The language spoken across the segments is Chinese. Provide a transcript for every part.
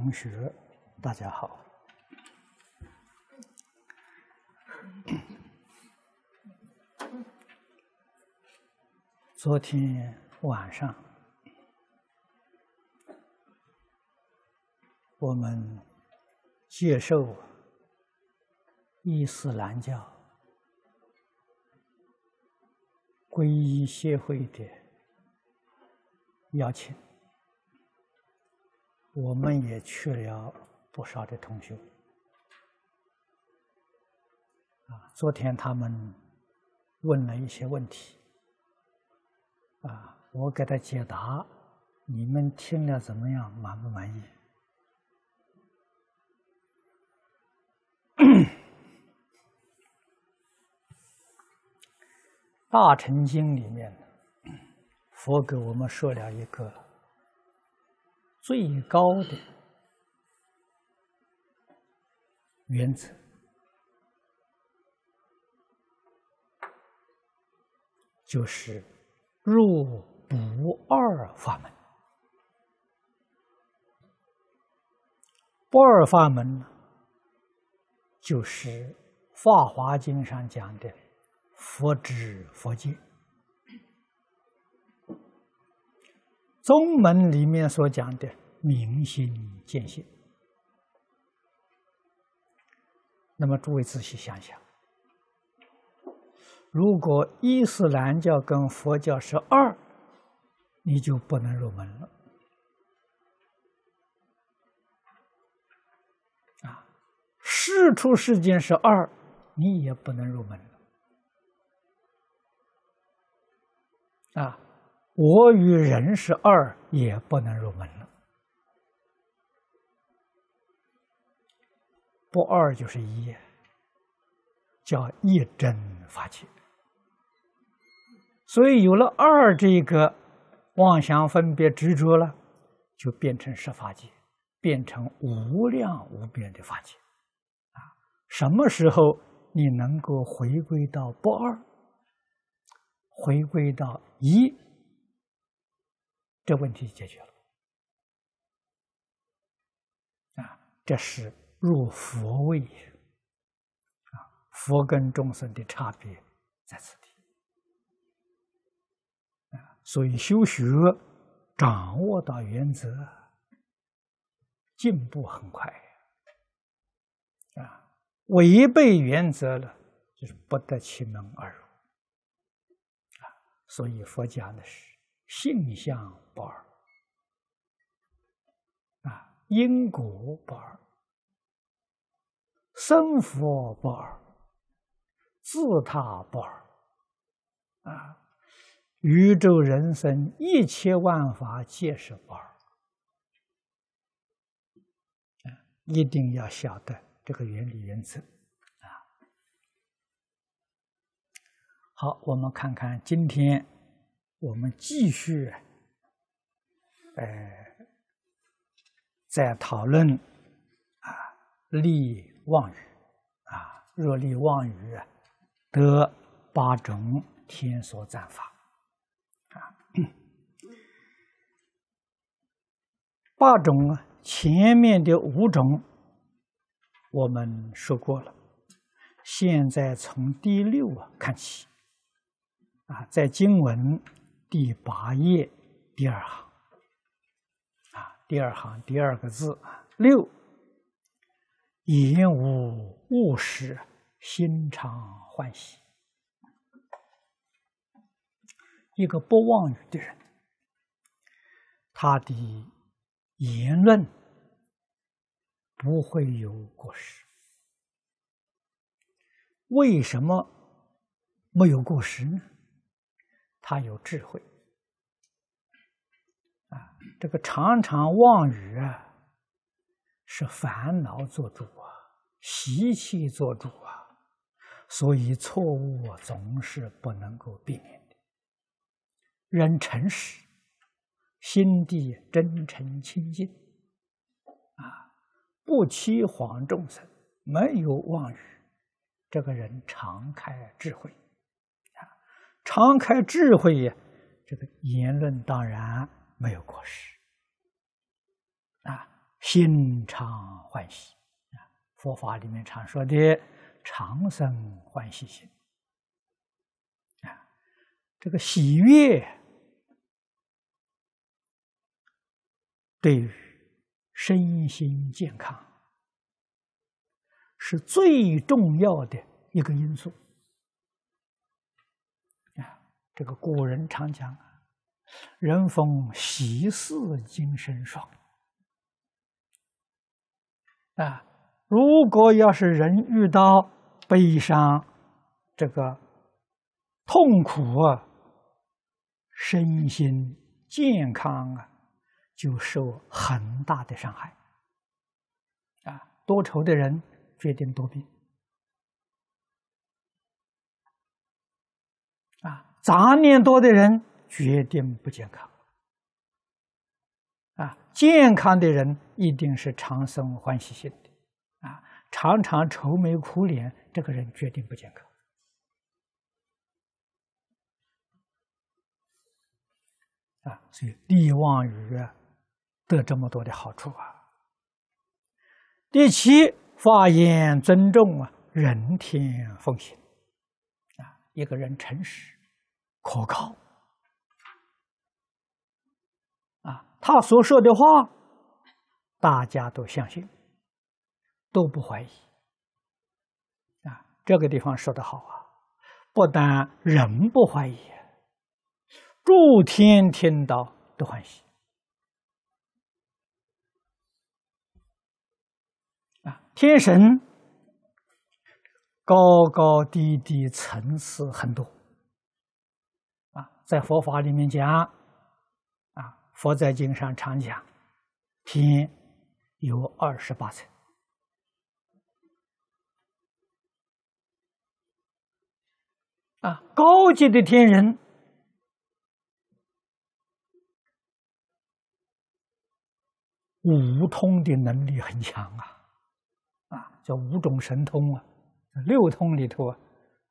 同学，大家好。昨天晚上，我们接受伊斯兰教皈依协会的邀请。我们也去了不少的同学，啊，昨天他们问了一些问题，啊，我给他解答，你们听了怎么样？满不满意？大乘经里面，佛给我们说了一个。最高的原则就是入不二法门。不二法门呢，就是《法华经》上讲的佛知佛见。宗门里面所讲的明心见性，那么诸位仔细想想，如果伊斯兰教跟佛教是二，你就不能入门了。啊，世出世间是二，你也不能入门了。啊。我与人是二，也不能入门了。不二就是一，叫一真法界。所以有了二这个妄想分别执着了，就变成十法界，变成无量无边的法界。啊，什么时候你能够回归到不二，回归到一？这问题解决了，啊，这是入佛位，啊，佛跟众生的差别在此地，啊，所以修学掌握到原则，进步很快，啊，违背原则了，就是不得其门而入，啊，所以佛讲的是。性相不二，啊，因果不二，生佛不二，自他不二，啊，宇宙人生一切万法皆是不二，啊，一定要晓得这个原理原则，啊。好，我们看看今天。我们继续，哎，在讨论啊，利妄语啊，若力妄语得八种天说赞法啊，八种前面的五种我们说过了，现在从第六啊看起啊，在经文。第八页第二行啊，第二行第二个字啊，六言无误失，心常欢喜。一个不妄语的人，他的言论不会有过失。为什么没有过失呢？他有智慧啊！这个常常妄语啊，是烦恼做主啊，习气做主啊，所以错误总是不能够避免的。人诚实，心地真诚清净啊，不欺诳众生，没有妄语，这个人常开智慧。常开智慧，这个言论当然没有过时。啊，心常欢喜，啊，佛法里面常说的常生欢喜心。啊，这个喜悦对于身心健康是最重要的一个因素。这个古人常讲啊，人逢喜事精神爽啊。如果要是人遇到悲伤，这个痛苦，啊，身心健康啊，就受很大的伤害啊。多愁的人，决定多病。杂念多的人，决定不健康。啊，健康的人一定是长生欢喜心的，啊，常常愁眉苦脸，这个人决定不健康。啊，所以立忘语得这么多的好处啊。第七，发言尊重啊，人天奉行啊，一个人诚实。可靠，啊，他所说的话，大家都相信，都不怀疑，啊，这个地方说的好啊，不但人不怀疑，诸天天道都欢喜，啊，天神高高低低层次很多。在佛法里面讲，啊，佛在经上常讲，天有二十八层，啊，高级的天人五通的能力很强啊，啊，叫五种神通啊，六通里头啊，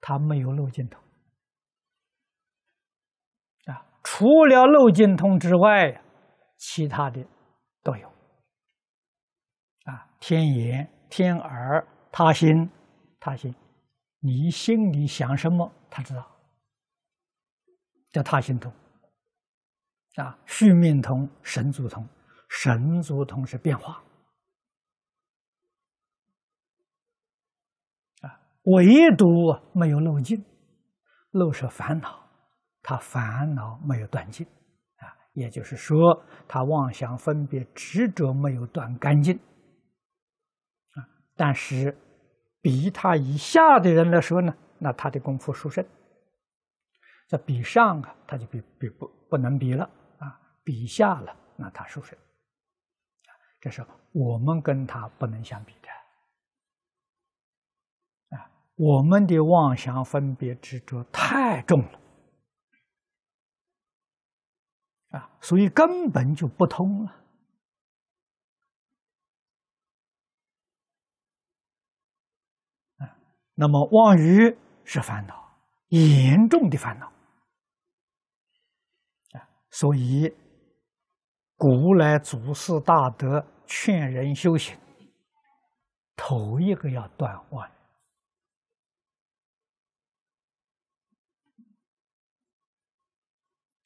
他没有漏尽头。除了漏尽通之外，其他的都有。啊，天眼、天耳、他心、他心，你心里想什么，他知道，叫他心通。啊，续命通、神足通、神足通是变化。啊，唯独没有漏尽，漏是烦恼。他烦恼没有断尽，啊，也就是说他妄想分别执着没有断干净，啊，但是比他以下的人来说呢，那他的功夫殊胜，这比上啊，他就比比不不能比了，啊，比下了那他殊胜，这是我们跟他不能相比的，啊，我们的妄想分别执着太重了。所以根本就不通了。啊，那么妄语是烦恼，严重的烦恼。啊，所以古来祖师大德劝人修行，头一个要断妄。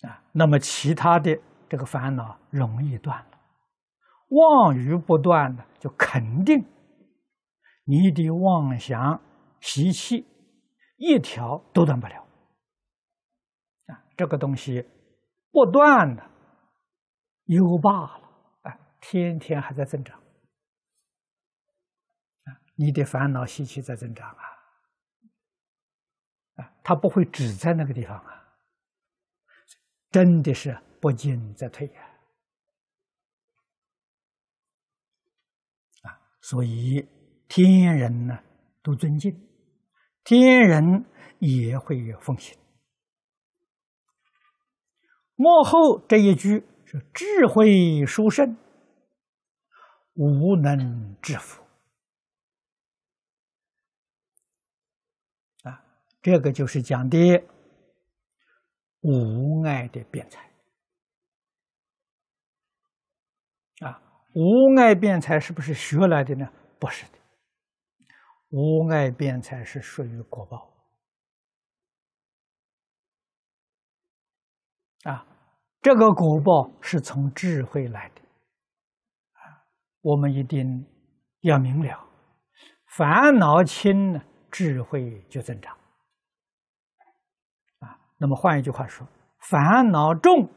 啊，那么其他的这个烦恼容易断了，妄语不断的就肯定你的妄想习气一条都断不了。啊，这个东西不断的又罢了，啊，天天还在增长。啊，你的烦恼习气在增长啊，啊，它不会只在那个地方啊。真的是不进则退呀、啊！所以天人呢都尊敬，天人也会有奉行。幕后这一句是智慧殊胜，无能制服啊！这个就是讲的。无爱的辩才。啊，无爱辩才是不是学来的呢？不是的，无爱辩才是属于果报啊。这个果报是从智慧来的啊，我们一定要明了，烦恼轻呢，智慧就增长。那么换一句话说，烦恼重，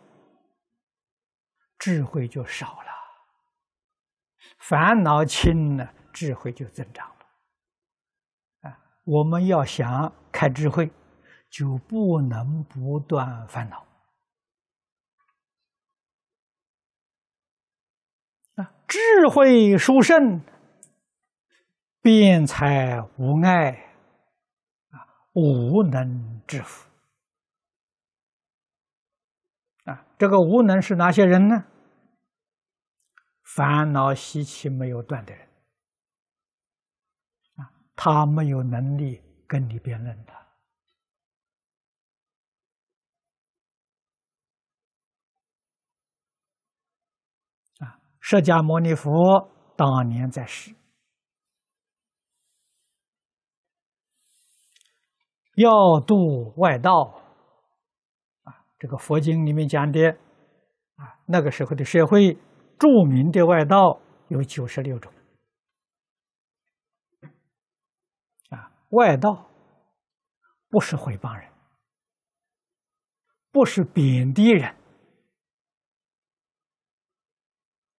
智慧就少了；烦恼轻呢，智慧就增长了。啊，我们要想开智慧，就不能不断烦恼。啊，智慧殊胜，辩才无碍，啊，无能致富。这个无能是哪些人呢？烦恼习气没有断的人，啊，他没有能力跟你辩论的。啊，释迦牟尼佛当年在世，要度外道。这个佛经里面讲的，啊，那个时候的社会，著名的外道有九十六种，啊，外道不是毁谤人，不是贬低人，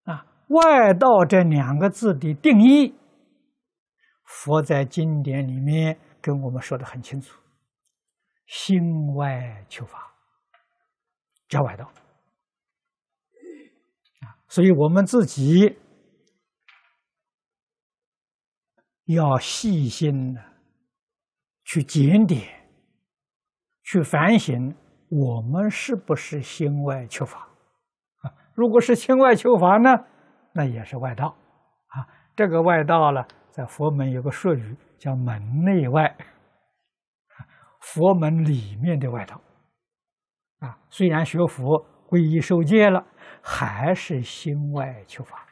啊，外道这两个字的定义，佛在经典里面跟我们说的很清楚，心外求法。叫外道啊，所以我们自己要细心的去检点、去反省，我们是不是心外求法？如果是心外求法呢，那也是外道啊。这个外道呢，在佛门有个术语叫“门内外”，佛门里面的外道。啊，虽然学佛、皈依、受戒了，还是心外求法。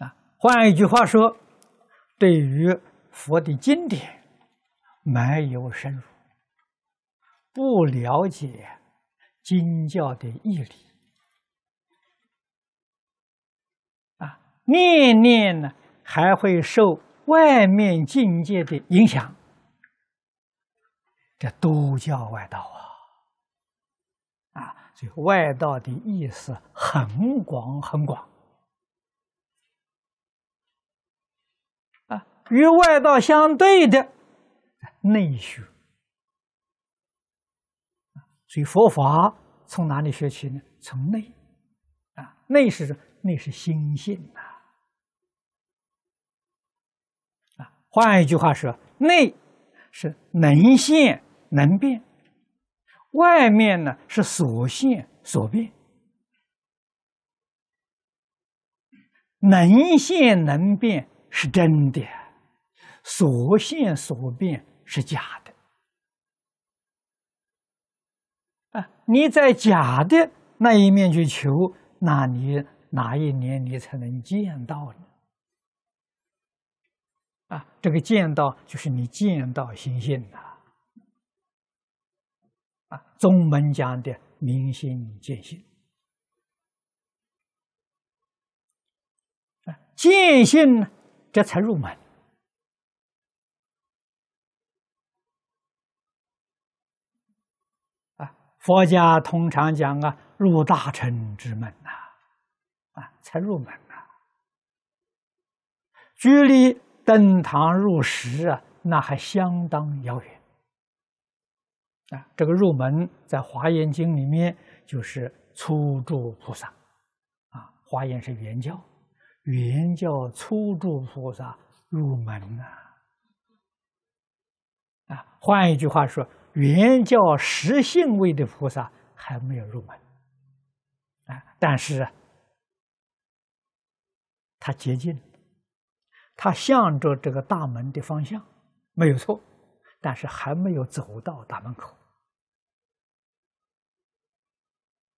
啊，换一句话说，对于佛的经典没有深入，不了解经教的义理。啊，念念呢，还会受外面境界的影响。这都叫外道啊！啊，所以外道的意思很广很广。啊，与外道相对的内学。所以佛法从哪里学起呢？从内。啊，内是内是心性呐。啊，换一句话说，内是能性。能变，外面呢是所现所变，能现能变是真的，所现所变是假的。啊，你在假的那一面去求，那你哪一年你才能见到呢？啊，这个见到就是你见到心性了。宗门讲的明心见性，啊，见性呢，这才入门。啊，佛家通常讲啊，入大乘之门呐，啊，才入门呐，距离登堂入室啊，那还相当遥远。啊，这个入门在《华严经》里面就是初住菩萨，啊，《华严》是圆教，圆教初住菩萨入门呐。啊，换一句话说，原教实性位的菩萨还没有入门，啊，但是他接近，他向着这个大门的方向没有错，但是还没有走到大门口。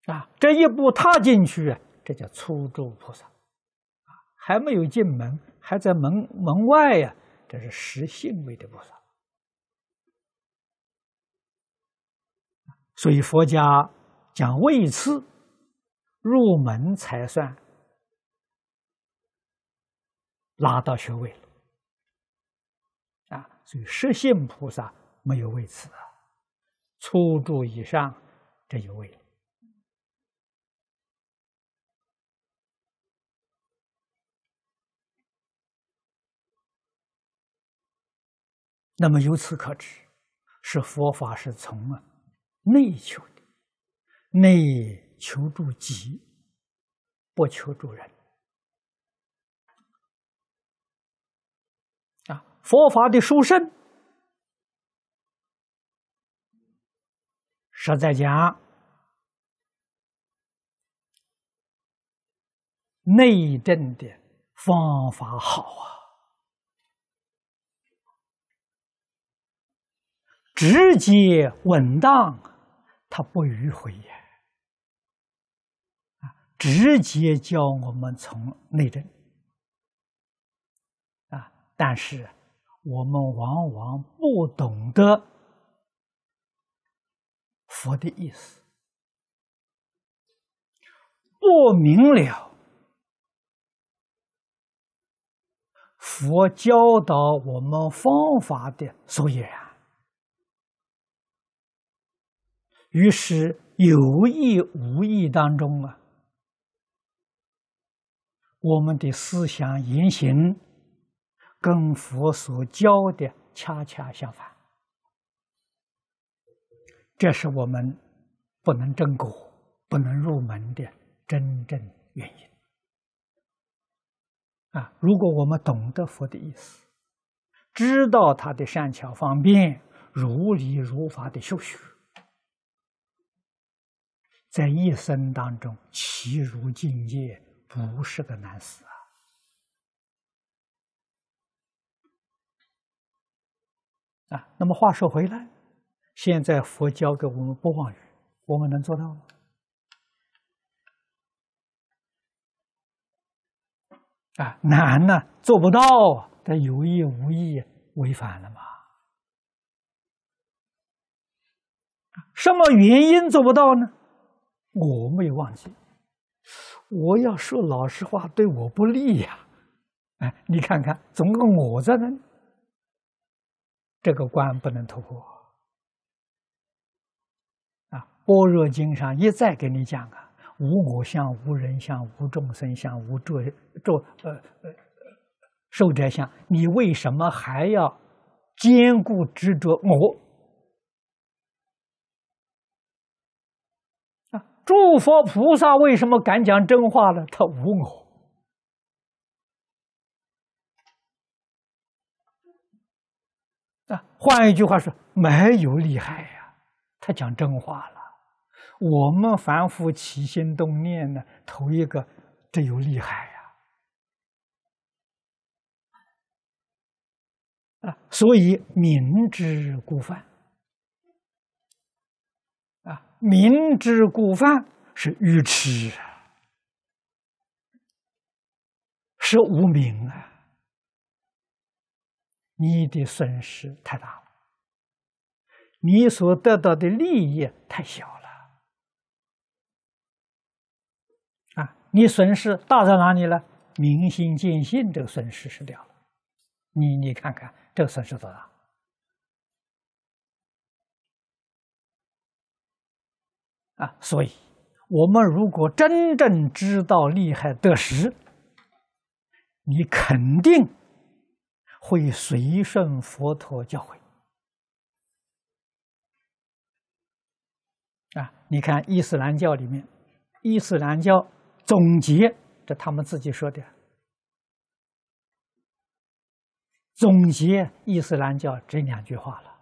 啊，这一步踏进去，这叫初住菩萨，啊，还没有进门，还在门门外呀，这是实性位的菩萨。所以佛家讲位次，入门才算拿到学位了。啊，所以实性菩萨没有位次啊，初住以上这就位了。那么由此可知，是佛法是从啊内求的，内求助己，不求助人。啊，佛法的殊胜，实在讲内证的方法好啊。直接稳当，他不迂回呀！啊，直接教我们从内证。啊，但是我们往往不懂得佛的意思，不明了佛教导我们方法的所以然。于是有意无意当中啊，我们的思想言行，跟佛所教的恰恰相反，这是我们不能正果、不能入门的真正原因。啊，如果我们懂得佛的意思，知道他的善巧方便，如理如法的修学。在一生当中，其如境界不是个难事啊！啊，那么话说回来，现在佛教给我们不妄语，我们能做到吗？啊，难呢，做不到啊！这有意无意违反了吗？什么原因做不到呢？我没忘记，我要说老实话，对我不利呀！哎，你看看，总个我在呢，这个关不能突破啊！《般若经》上一再给你讲啊，无我相，无人相，无众生相，无作作呃呃受者相，你为什么还要坚固执着我？诸佛菩萨为什么敢讲真话呢？他无我啊。换一句话说，没有厉害呀，他讲真话了。我们凡夫起心动念呢，头一个得有厉害呀啊，所以明知故犯。明知故犯是愚痴，是无明啊！你的损失太大了，你所得到的利益太小了啊！你损失大在哪里呢？明心见性这个损失是掉了，你你看看这个损失多大。啊，所以，我们如果真正知道利害得失，你肯定会随顺佛陀教诲。啊，你看伊斯兰教里面，伊斯兰教总结，这他们自己说的，总结伊斯兰教这两句话了。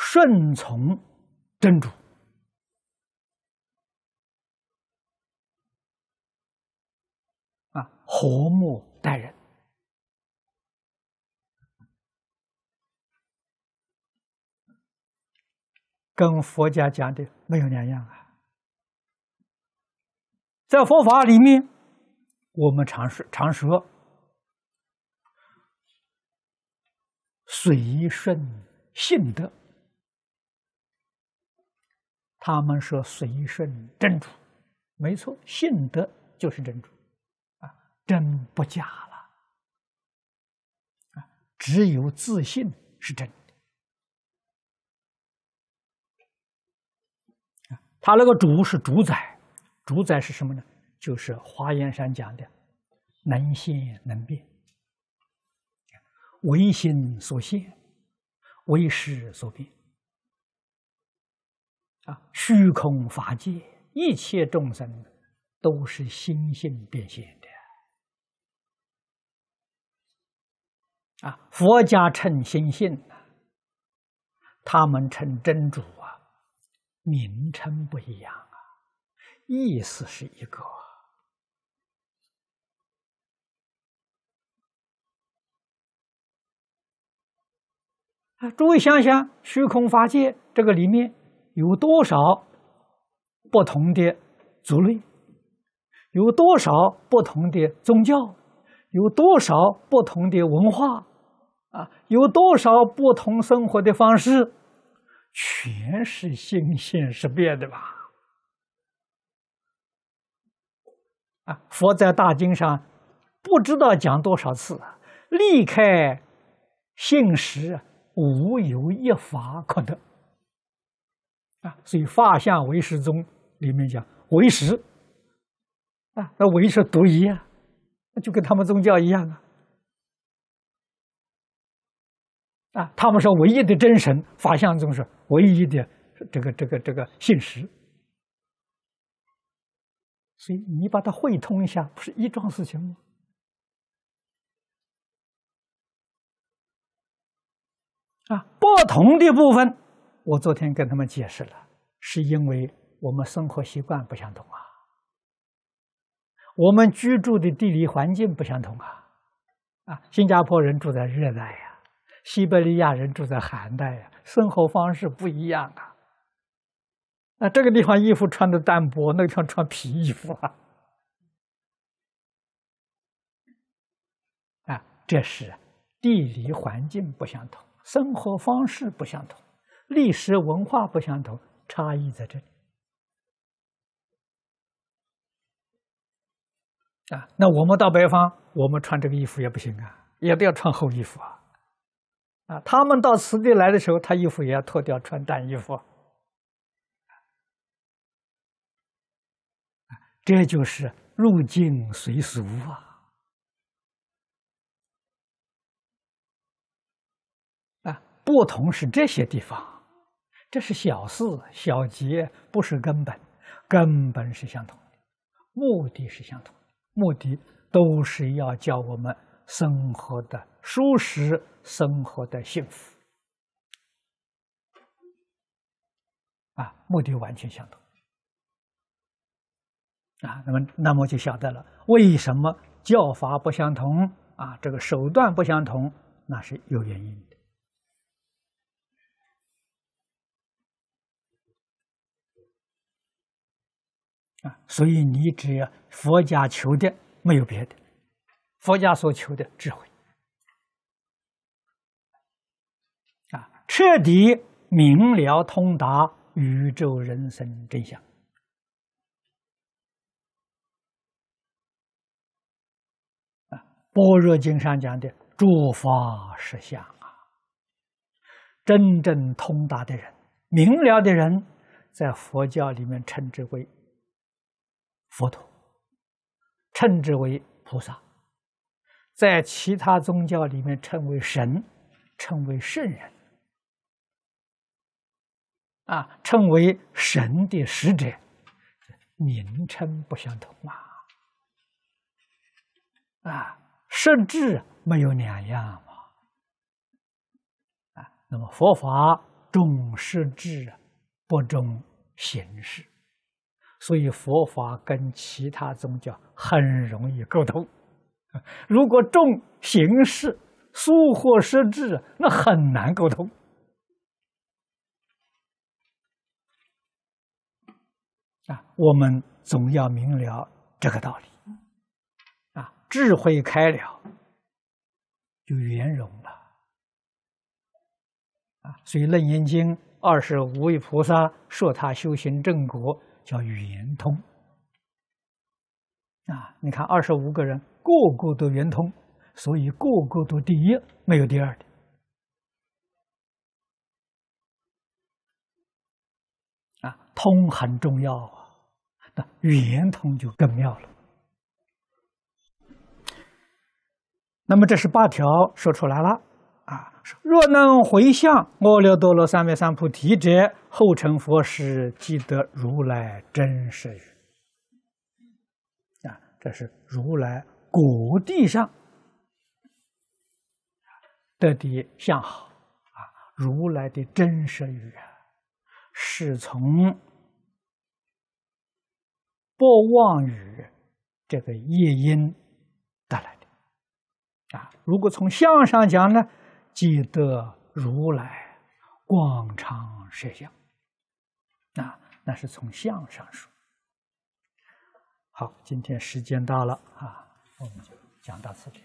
顺从真主啊，和睦待人，跟佛家讲的没有两样啊。在佛法里面，我们常说常说随顺性德。他们说随顺真主，没错，信德就是真主，啊，真不假了，啊，只有自信是真的，啊，他那个主是主宰，主宰是什么呢？就是华严山讲的，能现能变，唯心所现，唯识所变。啊，虚空法界，一切众生都是心性变现的。啊，佛家称心性，他们称真主啊，名称不一样啊，意思是一个。啊，诸位想想，虚空法界这个里面。有多少不同的族类？有多少不同的宗教？有多少不同的文化？啊，有多少不同生活的方式？全是新鲜世变的吧？啊，佛在大经上不知道讲多少次，离开现实，无有一法可得。啊，所以法相唯实宗里面讲唯实，啊，那唯是独一啊，那就跟他们宗教一样啊。啊，他们说唯一的真神法相宗是唯一的这个这个这个信实，所以你把它汇通一下，不是一桩事情吗？啊，不同的部分。我昨天跟他们解释了，是因为我们生活习惯不相同啊，我们居住的地理环境不相同啊，啊，新加坡人住在热带呀，西伯利亚人住在寒带呀，生活方式不一样啊。那这个地方衣服穿的单薄，那个地方穿皮衣服啊。啊，这是地理环境不相同，生活方式不相同。历史文化不相同，差异在这里。啊，那我们到北方，我们穿这个衣服也不行啊，也得要穿厚衣服啊。啊，他们到此地来的时候，他衣服也要脱掉，穿单衣服。这就是入境随俗啊。啊，不同是这些地方。这是小事小节，不是根本。根本是相同的，目的是相同的，目的都是要教我们生活的舒适，生活的幸福。啊，目的完全相同。啊，那么那么就晓得了，为什么教法不相同？啊，这个手段不相同，那是有原因。啊，所以你只要佛家求的没有别的，佛家所求的智慧，啊，彻底明了通达宇宙人生真相。啊，《般若经》上讲的诸法实相啊，真正通达的人、明了的人，在佛教里面称之为。佛陀称之为菩萨，在其他宗教里面称为神，称为圣人，啊，称为神的使者，名称不相同嘛，啊，甚至没有两样嘛，啊，那么佛法重实质，不重形式。所以佛法跟其他宗教很容易沟通，如果重形式、疏忽实质，那很难沟通。啊，我们总要明了这个道理。啊，智慧开了就圆融了。啊，所以《楞严经》二十五位菩萨说他修行正果。叫圆通啊！你看，二十五个人个个都圆通，所以个个都第一，没有第二的。啊，通很重要啊，那语言通就更妙了。那么，这是八条说出来了。啊！若能回向阿耨多罗三藐三菩提者，后成佛时，即得如来真实语。啊，这是如来果地上的的相好啊！如来的真实语啊，是从不妄语这个业因得来的。啊，如果从相上讲呢？记得如来，广常摄相。啊，那是从相上说。好，今天时间到了啊，我们就讲到此止。